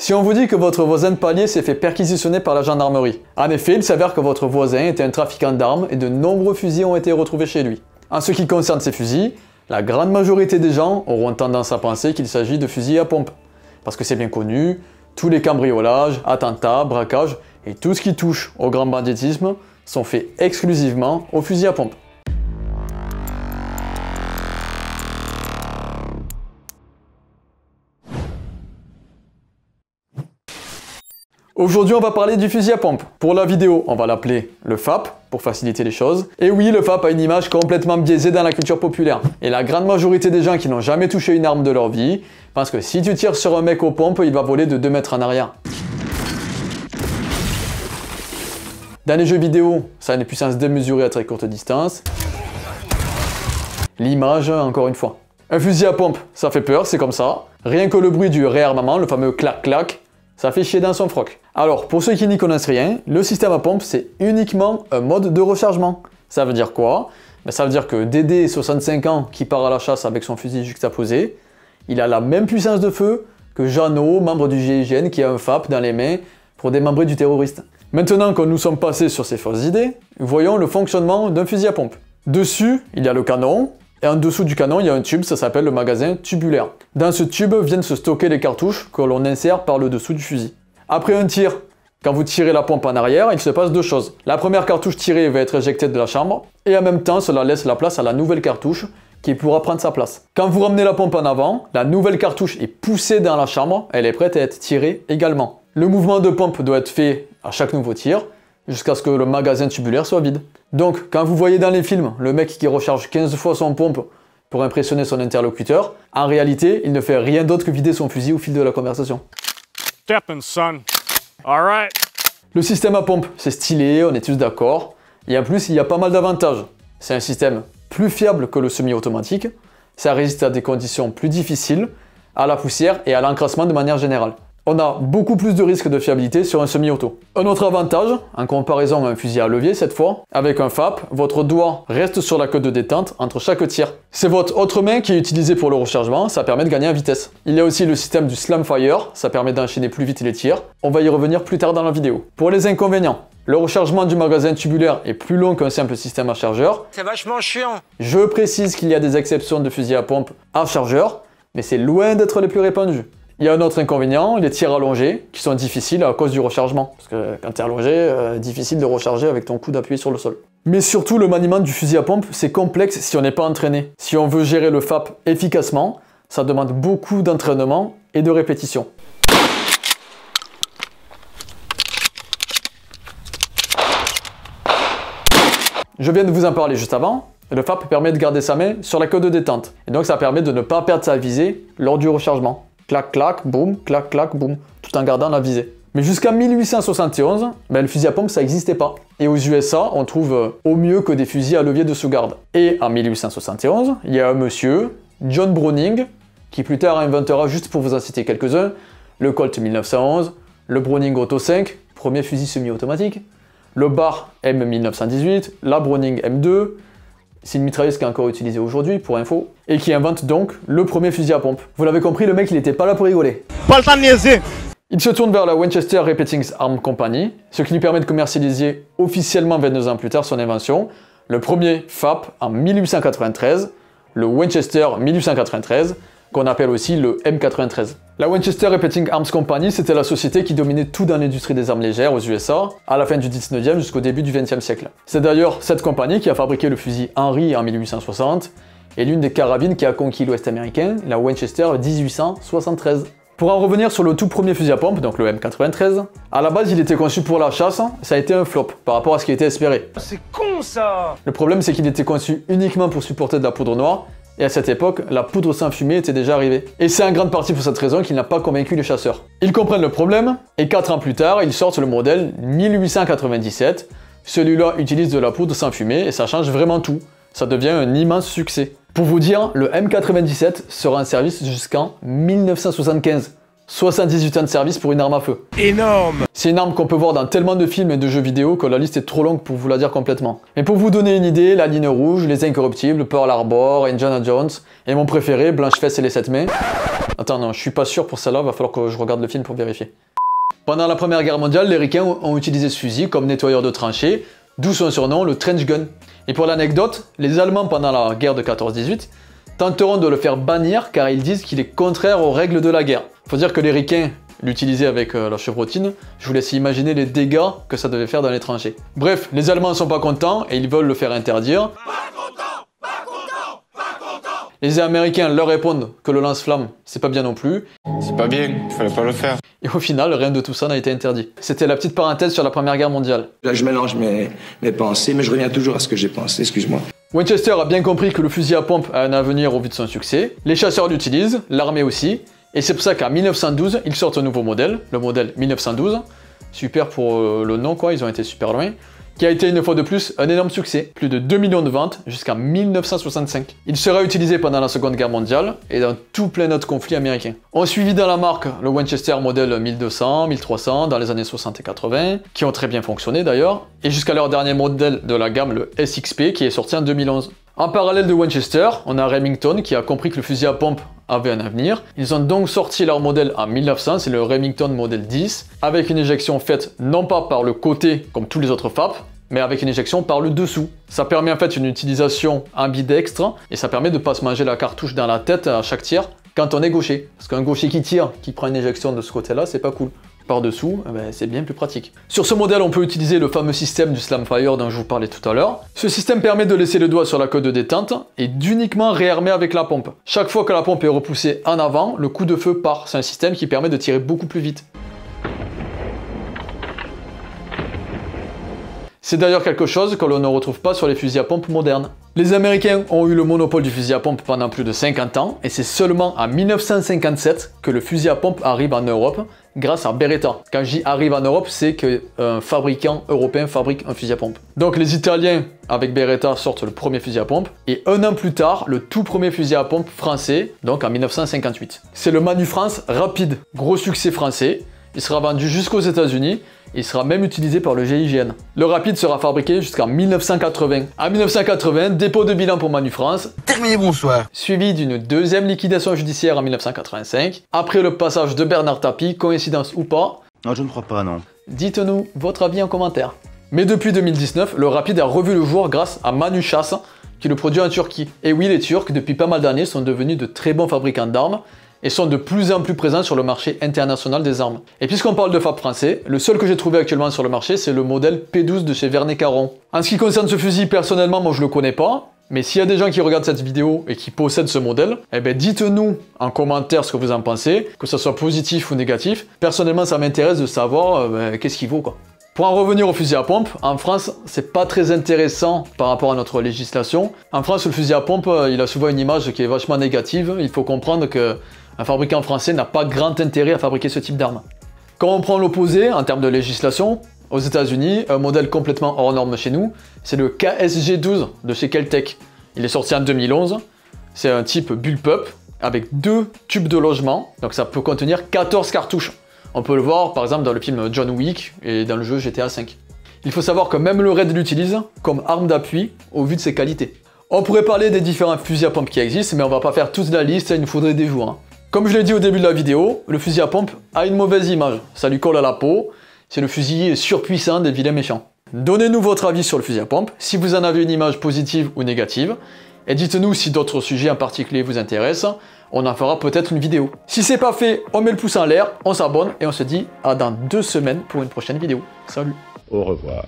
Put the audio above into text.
Si on vous dit que votre voisin de palier s'est fait perquisitionner par la gendarmerie, en effet, il s'avère que votre voisin était un trafiquant d'armes et de nombreux fusils ont été retrouvés chez lui. En ce qui concerne ces fusils, la grande majorité des gens auront tendance à penser qu'il s'agit de fusils à pompe. Parce que c'est bien connu, tous les cambriolages, attentats, braquages et tout ce qui touche au grand banditisme sont faits exclusivement aux fusils à pompe. Aujourd'hui, on va parler du fusil à pompe. Pour la vidéo, on va l'appeler le FAP, pour faciliter les choses. Et oui, le FAP a une image complètement biaisée dans la culture populaire. Et la grande majorité des gens qui n'ont jamais touché une arme de leur vie pensent que si tu tires sur un mec aux pompes, il va voler de 2 mètres en arrière. Dans les jeux vidéo, ça a une puissance démesurée à très courte distance. L'image, encore une fois. Un fusil à pompe, ça fait peur, c'est comme ça. Rien que le bruit du réarmement, le fameux clac-clac, ça fait chier dans son froc. Alors, pour ceux qui n'y connaissent rien, le système à pompe, c'est uniquement un mode de rechargement. Ça veut dire quoi ben, Ça veut dire que Dédé, 65 ans, qui part à la chasse avec son fusil juxtaposé, il a la même puissance de feu que Jeannot, membre du GIGN, qui a un FAP dans les mains pour démembrer du terroriste. Maintenant que nous sommes passés sur ces fausses idées, voyons le fonctionnement d'un fusil à pompe. Dessus, il y a le canon, et en dessous du canon, il y a un tube, ça s'appelle le magasin tubulaire. Dans ce tube viennent se stocker les cartouches que l'on insère par le dessous du fusil. Après un tir, quand vous tirez la pompe en arrière, il se passe deux choses. La première cartouche tirée va être éjectée de la chambre, et en même temps, cela laisse la place à la nouvelle cartouche qui pourra prendre sa place. Quand vous ramenez la pompe en avant, la nouvelle cartouche est poussée dans la chambre, elle est prête à être tirée également. Le mouvement de pompe doit être fait à chaque nouveau tir, jusqu'à ce que le magasin tubulaire soit vide. Donc, quand vous voyez dans les films le mec qui recharge 15 fois son pompe pour impressionner son interlocuteur, en réalité, il ne fait rien d'autre que vider son fusil au fil de la conversation. son. All Le système à pompe, c'est stylé, on est tous d'accord. Et en plus, il y a pas mal d'avantages. C'est un système plus fiable que le semi-automatique, ça résiste à des conditions plus difficiles, à la poussière et à l'encrassement de manière générale on a beaucoup plus de risques de fiabilité sur un semi-auto. Un autre avantage, en comparaison à un fusil à levier cette fois, avec un FAP, votre doigt reste sur la cote de détente entre chaque tir. C'est votre autre main qui est utilisée pour le rechargement, ça permet de gagner en vitesse. Il y a aussi le système du slam fire, ça permet d'enchaîner plus vite les tirs. On va y revenir plus tard dans la vidéo. Pour les inconvénients, le rechargement du magasin tubulaire est plus long qu'un simple système à chargeur. C'est vachement chiant. Je précise qu'il y a des exceptions de fusils à pompe à chargeur, mais c'est loin d'être les plus répandus. Il y a un autre inconvénient, les tirs allongés, qui sont difficiles à cause du rechargement. Parce que quand tu es allongé, euh, difficile de recharger avec ton coup appuyé sur le sol. Mais surtout, le maniement du fusil à pompe, c'est complexe si on n'est pas entraîné. Si on veut gérer le FAP efficacement, ça demande beaucoup d'entraînement et de répétition. Je viens de vous en parler juste avant, le FAP permet de garder sa main sur la queue de détente, et donc ça permet de ne pas perdre sa visée lors du rechargement clac, clac, boum, clac, clac, boum, tout en gardant la visée. Mais jusqu'à 1871, ben, le fusil à pompe, ça n'existait pas. Et aux USA, on trouve euh, au mieux que des fusils à levier de sous-garde. Et en 1871, il y a un monsieur, John Browning, qui plus tard inventera, juste pour vous en citer quelques-uns, le Colt 1911, le Browning Auto 5, premier fusil semi-automatique, le Bar M1918, la Browning M2, c'est une mitrailleuse qui est encore utilisée aujourd'hui, pour info, et qui invente donc le premier fusil à pompe. Vous l'avez compris, le mec, il n'était pas là pour rigoler. Pas le temps de il se tourne vers la Winchester Repeating Arms Company, ce qui lui permet de commercialiser officiellement 22 ans plus tard son invention, le premier FAP en 1893, le Winchester 1893, qu'on appelle aussi le M93. La Winchester Repeating Arms Company, c'était la société qui dominait tout dans l'industrie des armes légères aux USA, à la fin du 19e jusqu'au début du 20e siècle. C'est d'ailleurs cette compagnie qui a fabriqué le fusil Henry en 1860 et l'une des carabines qui a conquis l'Ouest américain, la Winchester 1873. Pour en revenir sur le tout premier fusil à pompe, donc le M93, à la base il était conçu pour la chasse, ça a été un flop par rapport à ce qui était espéré. C'est con ça Le problème c'est qu'il était conçu uniquement pour supporter de la poudre noire, et à cette époque, la poudre sans fumée était déjà arrivée. Et c'est en grande partie pour cette raison qu'il n'a pas convaincu les chasseurs. Ils comprennent le problème, et 4 ans plus tard, ils sortent le modèle 1897. Celui-là utilise de la poudre sans fumée, et ça change vraiment tout. Ça devient un immense succès. Pour vous dire, le M97 sera en service jusqu'en 1975. 78 ans de service pour une arme à feu. Énorme C'est une arme qu'on peut voir dans tellement de films et de jeux vidéo que la liste est trop longue pour vous la dire complètement. Mais pour vous donner une idée, la ligne rouge, les incorruptibles, Pearl Harbor, Indiana Jones, et mon préféré, Blanche et les 7 mai. Attends, non, je suis pas sûr pour celle-là, va falloir que je regarde le film pour vérifier. Pendant la première guerre mondiale, les ricains ont utilisé ce fusil comme nettoyeur de tranchées, d'où son surnom, le trench gun. Et pour l'anecdote, les Allemands pendant la guerre de 14-18 tenteront de le faire bannir car ils disent qu'il est contraire aux règles de la guerre. Faut dire que les ricains l'utilisaient avec leur chevrotine, je vous laisse imaginer les dégâts que ça devait faire dans l'étranger. Bref, les Allemands sont pas contents et ils veulent le faire interdire. Pas content, pas content, pas content. Les Américains leur répondent que le lance-flamme, c'est pas bien non plus. C'est pas bien, il fallait pas le faire. Et au final, rien de tout ça n'a été interdit. C'était la petite parenthèse sur la Première Guerre mondiale. Là, je mélange mes, mes pensées, mais je reviens toujours à ce que j'ai pensé, excuse-moi. Winchester a bien compris que le fusil à pompe a un avenir au vu de son succès. Les chasseurs l'utilisent, l'armée aussi. Et c'est pour ça qu'en 1912, ils sortent un nouveau modèle, le modèle 1912. Super pour euh, le nom, quoi, ils ont été super loin qui a été une fois de plus un énorme succès, plus de 2 millions de ventes jusqu'en 1965. Il sera utilisé pendant la Seconde Guerre mondiale et dans tout plein d'autres conflits américains. On suivit dans la marque le Winchester modèle 1200, 1300 dans les années 60 et 80, qui ont très bien fonctionné d'ailleurs, et jusqu'à leur dernier modèle de la gamme, le SXP, qui est sorti en 2011. En parallèle de Winchester, on a Remington qui a compris que le fusil à pompe avait un avenir. Ils ont donc sorti leur modèle en 1900, c'est le Remington Model 10, avec une éjection faite non pas par le côté comme tous les autres FAP, mais avec une éjection par le dessous. Ça permet en fait une utilisation ambidextre et ça permet de pas se manger la cartouche dans la tête à chaque tir quand on est gaucher. Parce qu'un gaucher qui tire, qui prend une éjection de ce côté-là, c'est pas cool par-dessous, eh ben, c'est bien plus pratique. Sur ce modèle, on peut utiliser le fameux système du Slamfire dont je vous parlais tout à l'heure. Ce système permet de laisser le doigt sur la queue de détente et d'uniquement réarmer avec la pompe. Chaque fois que la pompe est repoussée en avant, le coup de feu part. C'est un système qui permet de tirer beaucoup plus vite. C'est d'ailleurs quelque chose que l'on ne retrouve pas sur les fusils à pompe modernes. Les Américains ont eu le monopole du fusil à pompe pendant plus de 50 ans, et c'est seulement en 1957 que le fusil à pompe arrive en Europe grâce à Beretta. Quand j'y arrive en Europe, c'est qu'un euh, fabricant européen fabrique un fusil à pompe. Donc les Italiens, avec Beretta, sortent le premier fusil à pompe, et un an plus tard, le tout premier fusil à pompe français, donc en 1958. C'est le Manu France Rapide, gros succès français, il sera vendu jusqu'aux États-Unis il sera même utilisé par le GIGN. Le rapide sera fabriqué jusqu'en 1980. En 1980, dépôt de bilan pour Manu France. Terminé, bonsoir. Suivi d'une deuxième liquidation judiciaire en 1985. Après le passage de Bernard Tapie, coïncidence ou pas Non, je ne crois pas, non. Dites-nous votre avis en commentaire. Mais depuis 2019, le rapide a revu le jour grâce à Manu Chasse, qui le produit en Turquie. Et oui, les Turcs, depuis pas mal d'années, sont devenus de très bons fabricants d'armes et sont de plus en plus présents sur le marché international des armes. Et puisqu'on parle de FAB français, le seul que j'ai trouvé actuellement sur le marché, c'est le modèle P12 de chez Vernet Caron. En ce qui concerne ce fusil, personnellement, moi je le connais pas, mais s'il y a des gens qui regardent cette vidéo et qui possèdent ce modèle, eh ben dites-nous en commentaire ce que vous en pensez, que ce soit positif ou négatif. Personnellement, ça m'intéresse de savoir euh, ben, qu'est-ce qu'il vaut quoi. Pour en revenir au fusil à pompe, en France, c'est pas très intéressant par rapport à notre législation. En France, le fusil à pompe, euh, il a souvent une image qui est vachement négative. Il faut comprendre que un fabricant français n'a pas grand intérêt à fabriquer ce type d'arme. Quand on prend l'opposé en termes de législation, aux États-Unis, un modèle complètement hors norme chez nous, c'est le KSG12 de chez Caltech. Il est sorti en 2011. C'est un type bullpup avec deux tubes de logement, donc ça peut contenir 14 cartouches. On peut le voir par exemple dans le film John Wick et dans le jeu GTA V. Il faut savoir que même le raid l'utilise comme arme d'appui au vu de ses qualités. On pourrait parler des différents fusils à pompe qui existent, mais on va pas faire toute la liste, il nous faudrait des jours. Hein. Comme je l'ai dit au début de la vidéo, le fusil à pompe a une mauvaise image. Ça lui colle à la peau, c'est le fusil surpuissant des vilains méchants. Donnez-nous votre avis sur le fusil à pompe, si vous en avez une image positive ou négative, et dites-nous si d'autres sujets en particulier vous intéressent, on en fera peut-être une vidéo. Si c'est pas fait, on met le pouce en l'air, on s'abonne et on se dit à dans deux semaines pour une prochaine vidéo. Salut Au revoir